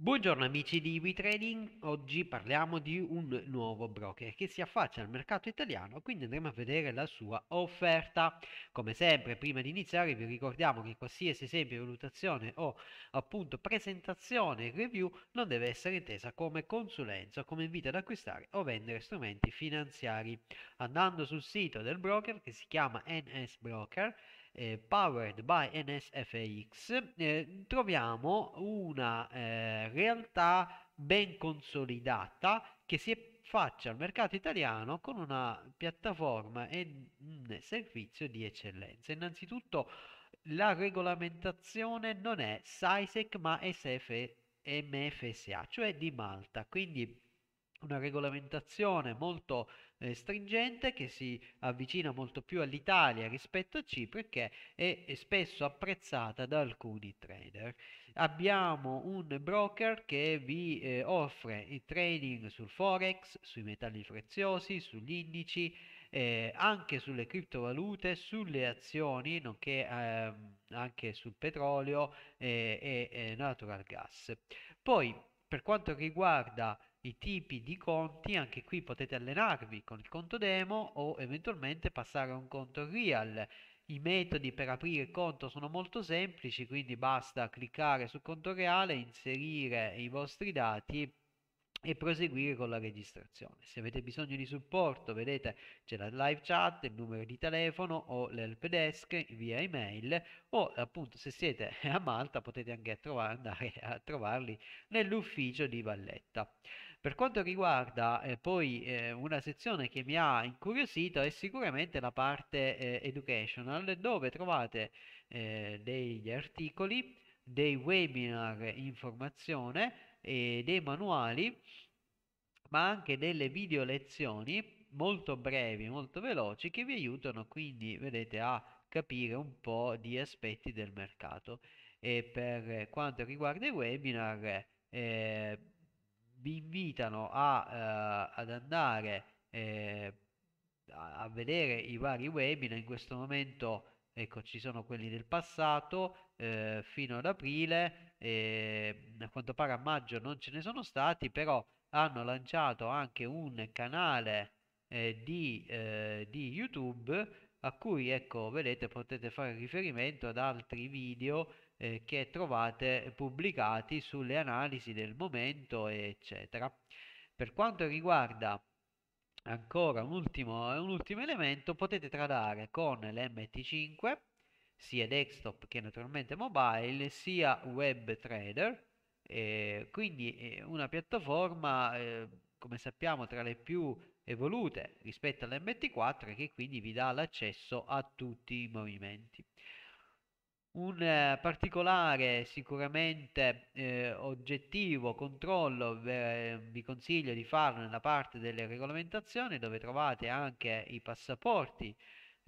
Buongiorno amici di EV oggi parliamo di un nuovo broker che si affaccia al mercato italiano, quindi andremo a vedere la sua offerta. Come sempre, prima di iniziare vi ricordiamo che qualsiasi esempio, valutazione o appunto presentazione review non deve essere intesa come consulenza, come invito ad acquistare o vendere strumenti finanziari. Andando sul sito del broker che si chiama NS Broker, eh, Powered by NSFX, eh, troviamo una eh, realtà ben consolidata che si è faccia al mercato italiano con una piattaforma e un servizio di eccellenza. Innanzitutto la regolamentazione non è SISEC ma SFMFSA, cioè di Malta, quindi una regolamentazione molto eh, stringente che si avvicina molto più all'Italia rispetto a Cipro e che è, è spesso apprezzata da alcuni trader. Abbiamo un broker che vi eh, offre il trading sul forex, sui metalli preziosi, sugli indici, eh, anche sulle criptovalute, sulle azioni, nonché ehm, anche sul petrolio eh, e, e natural gas. Poi per quanto riguarda i tipi di conti, anche qui potete allenarvi con il conto demo o eventualmente passare a un conto real. I metodi per aprire il conto sono molto semplici, quindi basta cliccare sul conto reale, inserire i vostri dati e proseguire con la registrazione. Se avete bisogno di supporto, vedete c'è la live chat, il numero di telefono o l'help desk via email o appunto se siete a Malta potete anche trovare, andare a trovarli nell'ufficio di Valletta. Per quanto riguarda eh, poi eh, una sezione che mi ha incuriosito è sicuramente la parte eh, educational dove trovate eh, degli articoli, dei webinar in informazione, dei manuali, ma anche delle video lezioni molto brevi, molto veloci che vi aiutano quindi, vedete, a capire un po' di aspetti del mercato. E per eh, quanto riguarda i webinar, eh, vi invitano a, eh, ad andare eh, a vedere i vari webinar in questo momento ecco ci sono quelli del passato eh, fino ad aprile a quanto pare a maggio non ce ne sono stati però hanno lanciato anche un canale eh, di, eh, di youtube a cui ecco vedete potete fare riferimento ad altri video eh, che trovate pubblicati sulle analisi del momento eccetera per quanto riguarda ancora un ultimo, un ultimo elemento potete tradare con l'MT5 sia desktop che naturalmente mobile sia web trader eh, quindi eh, una piattaforma eh, come sappiamo tra le più evolute rispetto all'MT4 che quindi vi dà l'accesso a tutti i movimenti. Un eh, particolare sicuramente eh, oggettivo controllo eh, vi consiglio di farlo nella parte delle regolamentazioni dove trovate anche i passaporti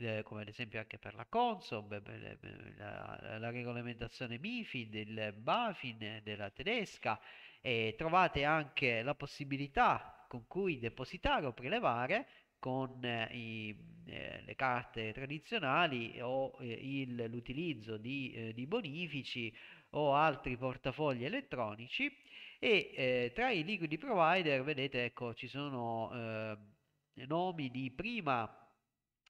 eh, come ad esempio anche per la Consob, per la, la, regolamentazione MIFID, del BaFin della tedesca e trovate anche la possibilità con cui depositare o prelevare con eh, i, eh, le carte tradizionali o eh, il, l'utilizzo di, eh, di, bonifici o altri portafogli elettronici e eh, tra i liquidi provider vedete ecco ci sono eh, nomi di prima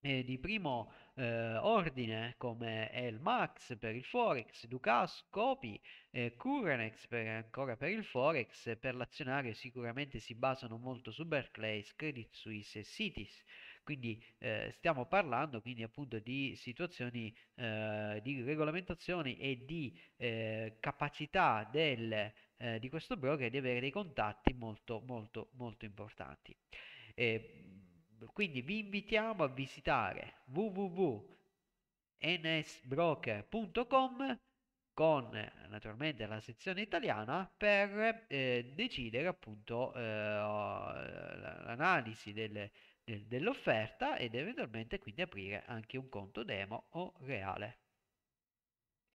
eh, di primo eh, ordine come Elmax per il Forex, Ducas, Copi, eh, Curanex per, ancora per il Forex per l'azionario sicuramente si basano molto su Barclays, Credit Suisse e Cities. Quindi eh, stiamo parlando quindi appunto di situazioni eh, di regolamentazioni e di eh, capacità del, eh, di questo broker di avere dei contatti molto molto molto importanti. E, YouTube. Quindi vi invitiamo a visitare www.nsbroker.com con naturalmente la sezione italiana per eh, decidere appunto eh, l'analisi del, del, dell'offerta ed eventualmente quindi aprire anche un conto demo o reale.